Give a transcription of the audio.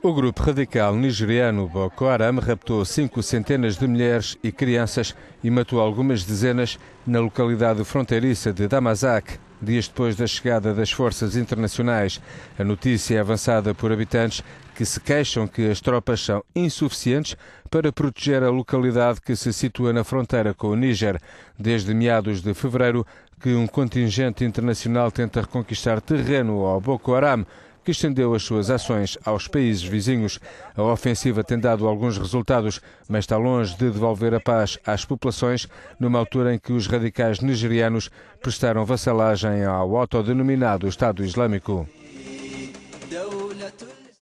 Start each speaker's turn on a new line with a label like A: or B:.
A: O grupo radical nigeriano Boko Haram raptou cinco centenas de mulheres e crianças e matou algumas dezenas na localidade fronteiriça de Damazak, dias depois da chegada das forças internacionais. A notícia é avançada por habitantes que se queixam que as tropas são insuficientes para proteger a localidade que se situa na fronteira com o Níger. Desde meados de fevereiro, que um contingente internacional tenta reconquistar terreno ao Boko Haram que estendeu as suas ações aos países vizinhos. A ofensiva tem dado alguns resultados, mas está longe de devolver a paz às populações, numa altura em que os radicais nigerianos prestaram vassalagem ao autodenominado Estado Islâmico.